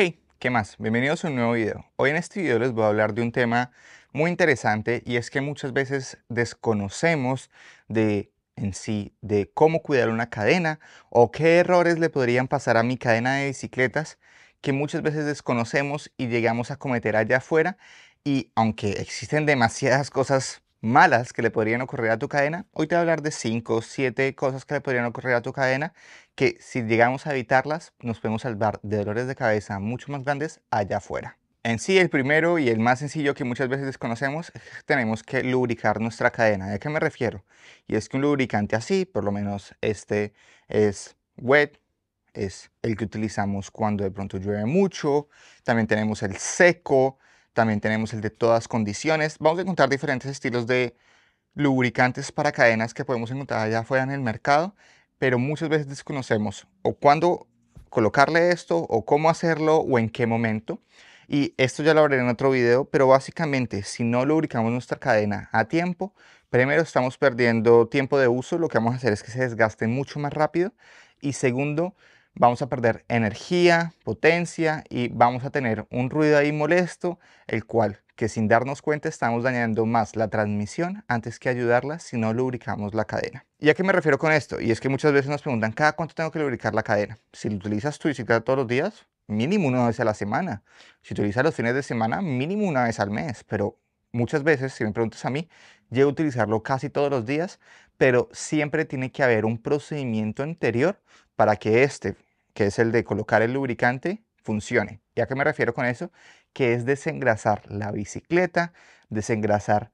Hey, ¿qué más? Bienvenidos a un nuevo video. Hoy en este video les voy a hablar de un tema muy interesante y es que muchas veces desconocemos de en sí de cómo cuidar una cadena o qué errores le podrían pasar a mi cadena de bicicletas que muchas veces desconocemos y llegamos a cometer allá afuera y aunque existen demasiadas cosas malas que le podrían ocurrir a tu cadena, hoy te voy a hablar de 5 o 7 cosas que le podrían ocurrir a tu cadena que si llegamos a evitarlas nos podemos salvar de dolores de cabeza mucho más grandes allá afuera. En sí, el primero y el más sencillo que muchas veces desconocemos, tenemos que lubricar nuestra cadena. ¿De qué me refiero? Y es que un lubricante así, por lo menos este es wet, es el que utilizamos cuando de pronto llueve mucho. También tenemos el seco, también tenemos el de todas condiciones. Vamos a encontrar diferentes estilos de lubricantes para cadenas que podemos encontrar allá afuera en el mercado, pero muchas veces desconocemos o cuándo colocarle esto o cómo hacerlo o en qué momento. Y esto ya lo hablaré en otro video, pero básicamente si no lubricamos nuestra cadena a tiempo, primero estamos perdiendo tiempo de uso, lo que vamos a hacer es que se desgaste mucho más rápido y segundo, vamos a perder energía, potencia y vamos a tener un ruido ahí molesto, el cual que sin darnos cuenta estamos dañando más la transmisión antes que ayudarla si no lubricamos la cadena. ¿Y a qué me refiero con esto? Y es que muchas veces nos preguntan, ¿cada cuánto tengo que lubricar la cadena? Si utilizas tu bicicleta todos los días, mínimo una vez a la semana. Si utilizas los fines de semana, mínimo una vez al mes. Pero muchas veces, si me preguntas a mí, llevo a utilizarlo casi todos los días, pero siempre tiene que haber un procedimiento anterior para que este, que es el de colocar el lubricante, funcione. ¿Y a qué me refiero con eso? Que es desengrasar la bicicleta, desengrasar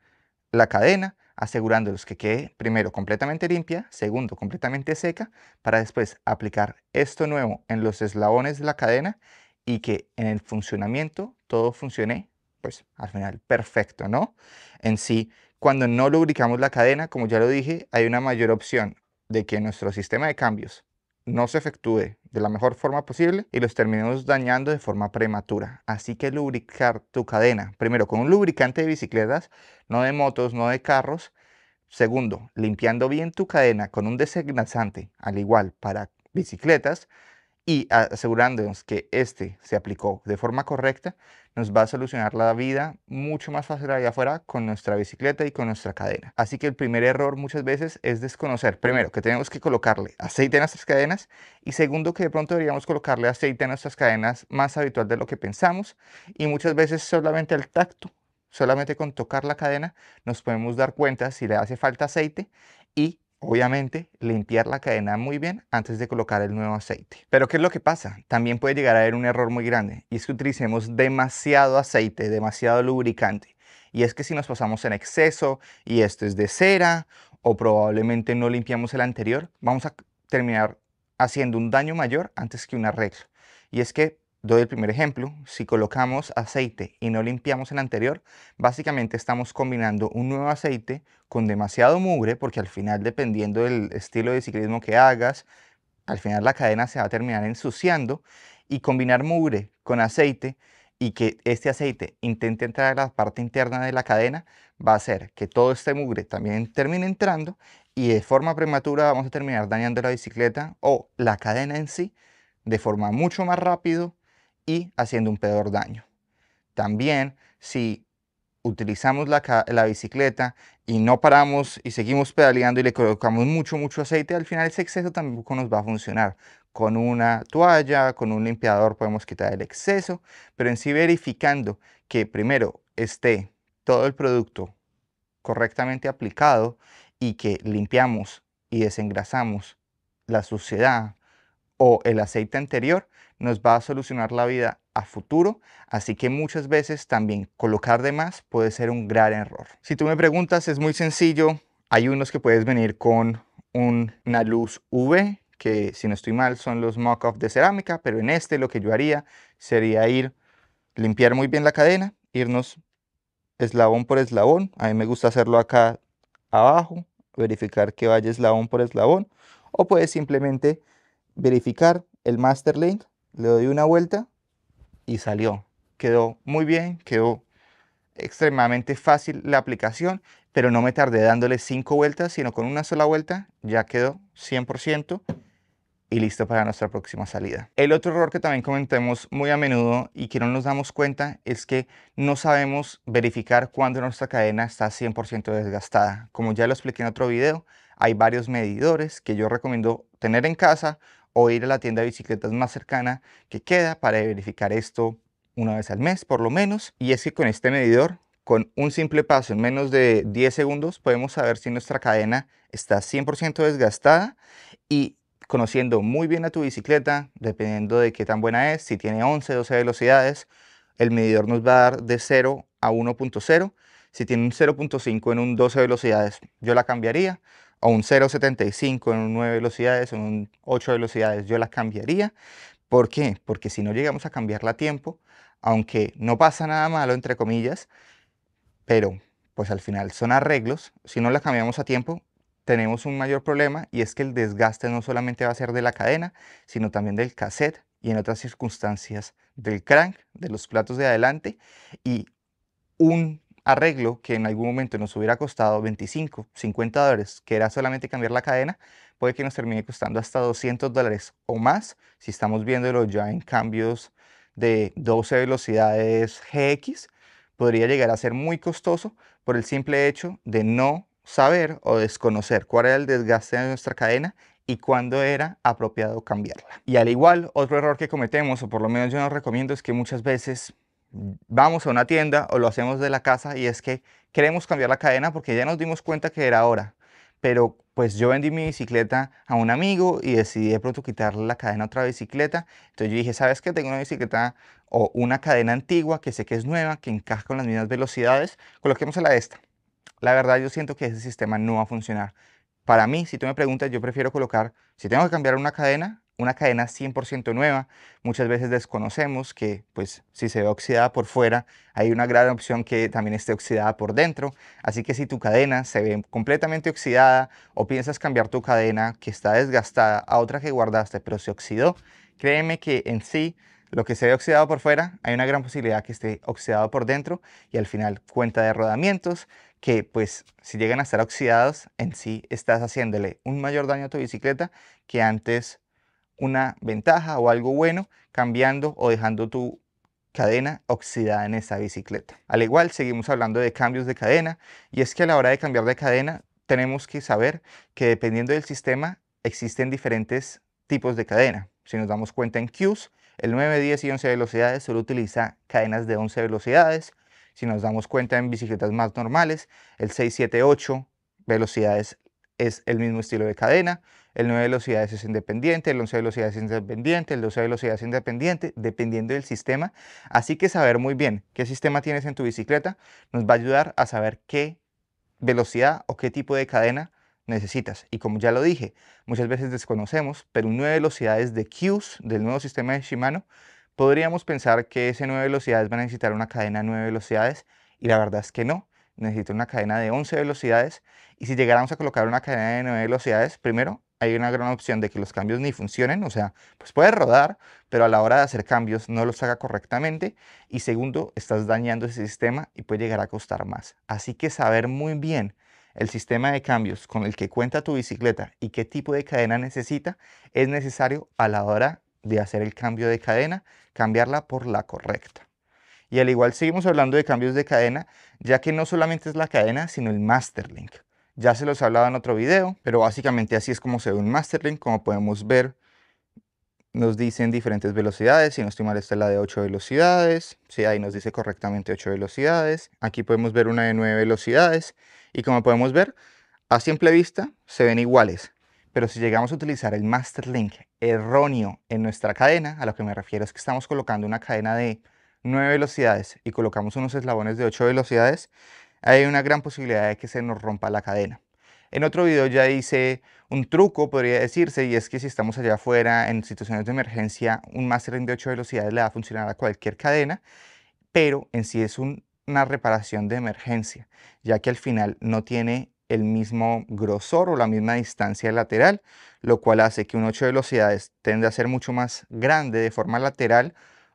la cadena, asegurándolos que quede primero completamente limpia, segundo completamente seca, para después aplicar esto nuevo en los eslabones de la cadena y que en el funcionamiento todo funcione pues al final perfecto, ¿no? En sí, cuando no lubricamos la cadena, como ya lo dije, hay una mayor opción de que nuestro sistema de cambios no se efectúe de la mejor forma posible y los terminemos dañando de forma prematura. Así que lubricar tu cadena, primero con un lubricante de bicicletas, no de motos, no de carros. Segundo, limpiando bien tu cadena con un desengrasante, al igual para bicicletas y asegurándonos que este se aplicó de forma correcta, nos va a solucionar la vida mucho más fácil allá afuera con nuestra bicicleta y con nuestra cadena. Así que el primer error muchas veces es desconocer, primero, que tenemos que colocarle aceite en nuestras cadenas y segundo, que de pronto deberíamos colocarle aceite en nuestras cadenas más habitual de lo que pensamos y muchas veces solamente al tacto, solamente con tocar la cadena, nos podemos dar cuenta si le hace falta aceite y obviamente limpiar la cadena muy bien antes de colocar el nuevo aceite. Pero ¿qué es lo que pasa? También puede llegar a haber un error muy grande y es que utilicemos demasiado aceite, demasiado lubricante. Y es que si nos pasamos en exceso y esto es de cera o probablemente no limpiamos el anterior, vamos a terminar haciendo un daño mayor antes que un arreglo. Y es que Doy el primer ejemplo, si colocamos aceite y no limpiamos el anterior, básicamente estamos combinando un nuevo aceite con demasiado mugre, porque al final dependiendo del estilo de ciclismo que hagas, al final la cadena se va a terminar ensuciando y combinar mugre con aceite y que este aceite intente entrar a la parte interna de la cadena va a hacer que todo este mugre también termine entrando y de forma prematura vamos a terminar dañando la bicicleta o la cadena en sí de forma mucho más rápido y haciendo un peor daño. También si utilizamos la, bicicleta y no paramos y seguimos pedaleando y le colocamos mucho, mucho aceite, al final ese exceso tampoco nos va a funcionar. Con una toalla, con un limpiador podemos quitar el exceso, pero en sí verificando que primero esté todo el producto correctamente aplicado y que limpiamos y desengrasamos la suciedad, o el aceite anterior nos va a solucionar la vida a futuro, así que muchas veces también colocar de más puede ser un gran error. Si tú me preguntas, es muy sencillo. Hay unos que puedes venir con una luz V, que si no estoy mal son los mock-off de cerámica, pero en este lo que yo haría sería ir, limpiar muy bien la cadena, irnos eslabón por eslabón. A mí me gusta hacerlo acá abajo, verificar que vaya eslabón por eslabón, o puedes simplemente verificar el master link, le doy una vuelta y salió. Quedó muy bien, quedó extremadamente fácil la aplicación, pero no me tardé dándole cinco vueltas, sino con una sola vuelta ya quedó 100% y listo para nuestra próxima salida. El otro error que también comentamos muy a menudo y que no nos damos cuenta es que no sabemos verificar cuándo nuestra cadena está 100% desgastada. Como ya lo expliqué en otro video, hay varios medidores que yo recomiendo tener en casa o ir a la tienda de bicicletas más cercana que queda para verificar esto una vez al mes por lo menos. Y es que con este medidor, con un simple paso en menos de 10 segundos, podemos saber si nuestra cadena está 100% desgastada y conociendo muy bien a tu bicicleta, dependiendo de qué tan buena es, si tiene 11, 12 velocidades, el medidor nos va a dar de 0 a 1.0. Si tiene un 0.5 en un 12 velocidades, yo la cambiaría o un 0.75 en un 9 velocidades, en un 8 velocidades, yo las cambiaría. ¿Por qué? Porque si no llegamos a cambiarla a tiempo, aunque no pasa nada malo, entre comillas, pero pues al final son arreglos, si no la cambiamos a tiempo, tenemos un mayor problema y es que el desgaste no solamente va a ser de la cadena, sino también del cassette y en otras circunstancias del crank, de los platos de adelante y un arreglo que en algún momento nos hubiera costado 25, 50 dólares, que era solamente cambiar la cadena, puede que nos termine costando hasta 200 dólares o más si estamos viéndolo ya en cambios de 12 velocidades GX, podría llegar a ser muy costoso por el simple hecho de no saber o desconocer cuál era el desgaste de nuestra cadena y cuándo era apropiado cambiarla. Y al igual, otro error que cometemos, o por lo menos yo no recomiendo, es que muchas veces vamos a una tienda o lo hacemos de la casa y es que queremos cambiar la cadena porque ya nos dimos cuenta que era hora. Pero pues yo vendí mi bicicleta a un amigo y decidí de pronto quitarle la cadena a otra bicicleta. Entonces yo dije, ¿sabes que Tengo una bicicleta o una cadena antigua que sé que es nueva, que encaja con las mismas velocidades. coloquemos a la esta. La verdad yo siento que ese sistema no va a funcionar. Para mí, si tú me preguntas, yo prefiero colocar, si tengo que cambiar una cadena, una cadena 100% nueva, muchas veces desconocemos que pues si se ve oxidada por fuera, hay una gran opción que también esté oxidada por dentro, así que si tu cadena se ve completamente oxidada o piensas cambiar tu cadena que está desgastada a otra que guardaste pero se oxidó, créeme que en sí lo que se ve oxidado por fuera, hay una gran posibilidad que esté oxidado por dentro y al final cuenta de rodamientos que pues si llegan a estar oxidados en sí estás haciéndole un mayor daño a tu bicicleta que antes una ventaja o algo bueno cambiando o dejando tu cadena oxidada en esa bicicleta. Al igual, seguimos hablando de cambios de cadena y es que a la hora de cambiar de cadena tenemos que saber que dependiendo del sistema existen diferentes tipos de cadena. Si nos damos cuenta en Qs, el 9, 10 y 11 velocidades solo utiliza cadenas de 11 velocidades. Si nos damos cuenta en bicicletas más normales, el 6, 7, 8 velocidades es el mismo estilo de cadena, el 9 velocidades es independiente, el 11 velocidades es independiente, el 12 velocidades es independiente, dependiendo del sistema. Así que saber muy bien qué sistema tienes en tu bicicleta nos va a ayudar a saber qué velocidad o qué tipo de cadena necesitas. Y como ya lo dije, muchas veces desconocemos, pero un 9 velocidades de Qs del nuevo sistema de Shimano, podríamos pensar que ese 9 velocidades va a necesitar una cadena 9 velocidades y la verdad es que no necesito una cadena de 11 velocidades. Y si llegáramos a colocar una cadena de 9 velocidades, primero hay una gran opción de que los cambios ni funcionen, o sea, pues puedes rodar, pero a la hora de hacer cambios no los haga correctamente. Y segundo, estás dañando ese sistema y puede llegar a costar más. Así que saber muy bien el sistema de cambios con el que cuenta tu bicicleta y qué tipo de cadena necesita es necesario a la hora de hacer el cambio de cadena, cambiarla por la correcta. Y al igual seguimos hablando de cambios de cadena, ya que no solamente es la cadena, sino el master link. Ya se los he hablado en otro video, pero básicamente así es como se ve un master link. Como podemos ver, nos dicen diferentes velocidades. Si no estoy mal, esta es la de 8 velocidades. Sí, ahí nos dice correctamente 8 velocidades. Aquí podemos ver una de 9 velocidades. Y como podemos ver, a simple vista se ven iguales. Pero si llegamos a utilizar el master link erróneo en nuestra cadena, a lo que me refiero es que estamos colocando una cadena de 9 velocidades y colocamos unos eslabones de 8 velocidades, hay una gran posibilidad de que se nos rompa la cadena. En otro video ya hice un truco, podría decirse, y es que si estamos allá afuera en situaciones de emergencia, un mastering de 8 velocidades le va a funcionar a cualquier cadena, pero en sí es una reparación de emergencia, ya que al final no tiene el mismo grosor o la misma distancia lateral, lo cual hace que un 8 velocidades tiende a ser mucho más grande de forma lateral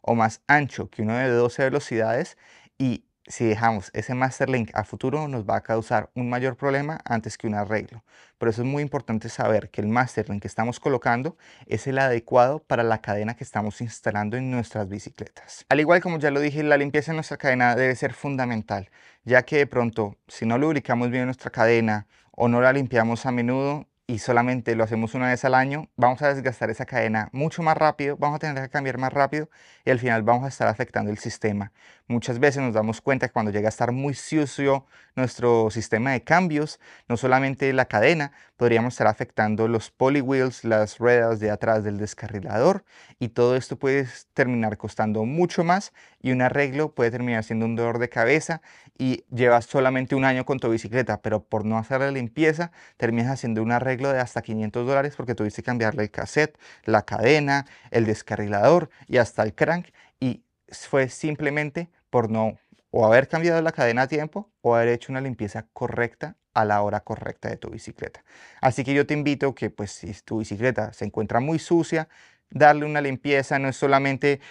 o más ancho que uno de 12 velocidades y si dejamos ese master link a futuro nos va a causar un mayor problema antes que un arreglo. Por eso es muy importante saber que el master link que estamos colocando es el adecuado para la cadena que estamos instalando en nuestras bicicletas. Al igual como ya lo dije, la limpieza de nuestra cadena debe ser fundamental, ya que de pronto si no lubricamos bien nuestra cadena o no la limpiamos a menudo, y solamente lo hacemos una vez al año, vamos a desgastar esa cadena mucho más rápido, vamos a tener que cambiar más rápido y al final vamos a estar afectando el sistema. Muchas veces nos damos cuenta que cuando llega a estar muy sucio nuestro sistema de cambios, no solamente la cadena, podríamos estar afectando los polywheels, las ruedas de atrás del descarrilador y todo esto puede terminar costando mucho más y un arreglo puede terminar siendo un dolor de cabeza y llevas solamente un año con tu bicicleta, pero por no hacer la limpieza terminas haciendo un arreglo de hasta 500 dólares porque tuviste que cambiarle el cassette, la cadena, el descarrilador y hasta el crank y fue simplemente por no o haber cambiado la cadena a tiempo o haber hecho una limpieza correcta a la hora correcta de tu bicicleta. Así que yo te invito que pues si tu bicicleta se encuentra muy sucia, darle una limpieza no es solamente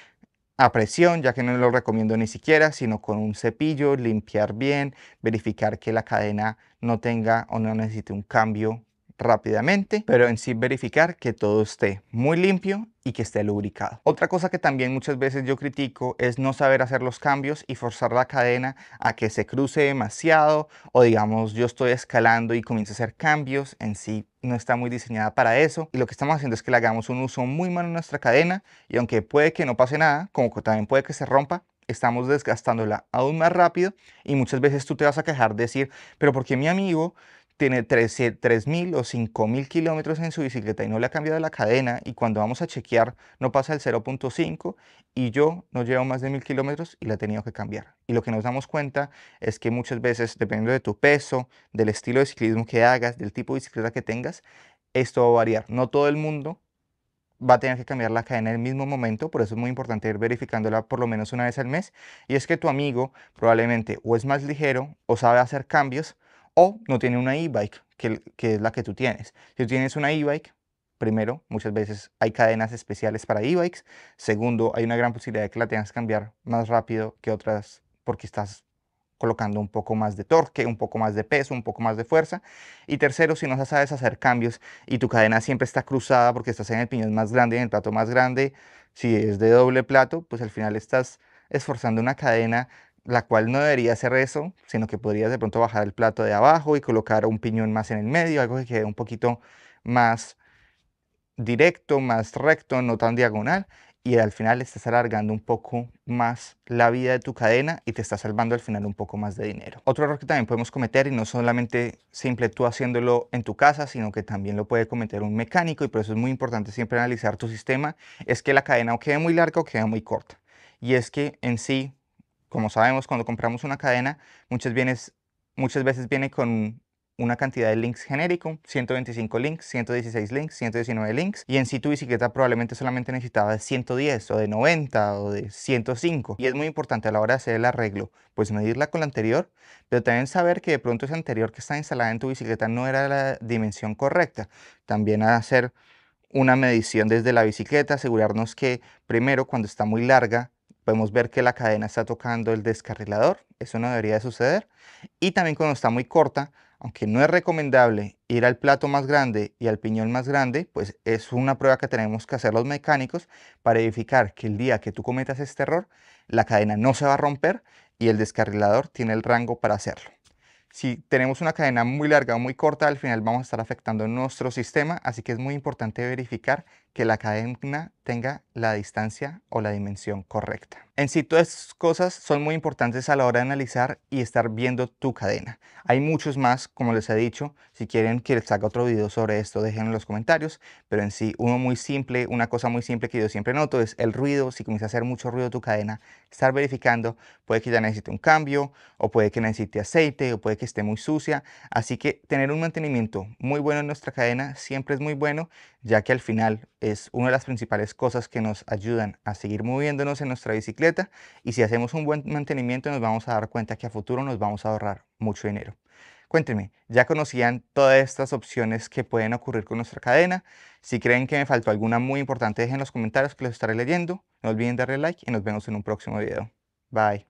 a presión, ya que no lo recomiendo ni siquiera, sino con un cepillo, limpiar bien, verificar que la cadena no tenga o no necesite un cambio rápidamente, pero en sí verificar que todo esté muy limpio y que esté lubricado. Otra cosa que también muchas veces yo critico es no saber hacer los cambios y forzar la cadena a que se cruce demasiado o digamos yo estoy escalando y comienzo a hacer cambios en sí no está muy diseñada para eso y lo que estamos haciendo es que le hagamos un uso muy malo a nuestra cadena y aunque puede que no pase nada, como que también puede que se rompa, estamos desgastándola aún más rápido y muchas veces tú te vas a quejar, decir, pero porque mi amigo tiene 3.000 o 5.000 kilómetros en su bicicleta y no le ha cambiado la cadena y cuando vamos a chequear no pasa el 0.5 y yo no llevo más de 1.000 kilómetros y la he tenido que cambiar. Y lo que nos damos cuenta es que muchas veces, dependiendo de tu peso, del estilo de ciclismo que hagas, del tipo de bicicleta que tengas, esto va a variar. No todo el mundo va a tener que cambiar la cadena en el mismo momento, por eso es muy importante ir verificándola por lo menos una vez al mes. Y es que tu amigo probablemente o es más ligero o sabe hacer cambios, o no tiene una e-bike, que, es la que tú tienes. Si tienes una e-bike, primero, muchas veces hay cadenas especiales para e-bikes. Segundo, hay una gran posibilidad de que la tengas que cambiar más rápido que otras porque estás colocando un poco más de torque, un poco más de peso, un poco más de fuerza. Y tercero, si no sabes hacer cambios y tu cadena siempre está cruzada porque estás en el piñón más grande, en el plato más grande, si es de doble plato, pues al final estás esforzando una cadena la cual no debería ser eso, sino que podrías de pronto bajar el plato de abajo y colocar un piñón más en el medio, algo que quede un poquito más directo, más recto, no tan diagonal, y al final estás alargando un poco más la vida de tu cadena y te estás salvando al final un poco más de dinero. Otro error que también podemos cometer, y no solamente simple tú haciéndolo en tu casa, sino que también lo puede cometer un mecánico, y por eso es muy importante siempre analizar tu sistema, es que la cadena o quede muy larga o quede muy corta. Y es que en sí como sabemos, cuando compramos una cadena, muchas, veces viene con una cantidad de links genérico, 125 links, 116 links, 119 links, y en sí tu bicicleta probablemente solamente necesitaba de 110 o de 90 o de 105. Y es muy importante a la hora de hacer el arreglo, pues medirla con la anterior, pero también saber que de pronto esa anterior que está instalada en tu bicicleta no era la dimensión correcta. También hacer una medición desde la bicicleta, asegurarnos que primero cuando está muy larga, podemos ver que la cadena está tocando el descarrilador, eso no debería de suceder. Y también cuando está muy corta, aunque no es recomendable ir al plato más grande y al piñón más grande, pues es una prueba que tenemos que hacer los mecánicos para verificar que el día que tú cometas este error, la cadena no se va a romper y el descarrilador tiene el rango para hacerlo. Si tenemos una cadena muy larga o muy corta, al final vamos a estar afectando nuestro sistema, así que es muy importante verificar que la cadena tenga la distancia o la dimensión correcta. En sí, todas estas cosas son muy importantes a la hora de analizar y estar viendo tu cadena. Hay muchos más, como les he dicho. Si quieren que les haga otro video sobre esto, déjenlo en los comentarios. Pero en sí, uno muy simple, una cosa muy simple que yo siempre noto es el ruido. Si comienza a hacer mucho ruido tu cadena, estar verificando. Puede que ya necesite un cambio, o puede que necesite aceite, o puede que esté muy sucia. Así que tener un mantenimiento muy bueno en nuestra cadena siempre es muy bueno, ya que al final es una de las principales cosas que nos ayudan a seguir moviéndonos en nuestra bicicleta y si hacemos un buen mantenimiento nos vamos a dar cuenta que a futuro nos vamos a ahorrar mucho dinero. Cuéntenme, ¿ya conocían todas estas opciones que pueden ocurrir con nuestra cadena? Si creen que me faltó alguna muy importante, dejen en los comentarios que los estaré leyendo. No olviden darle like y nos vemos en un próximo video. Bye.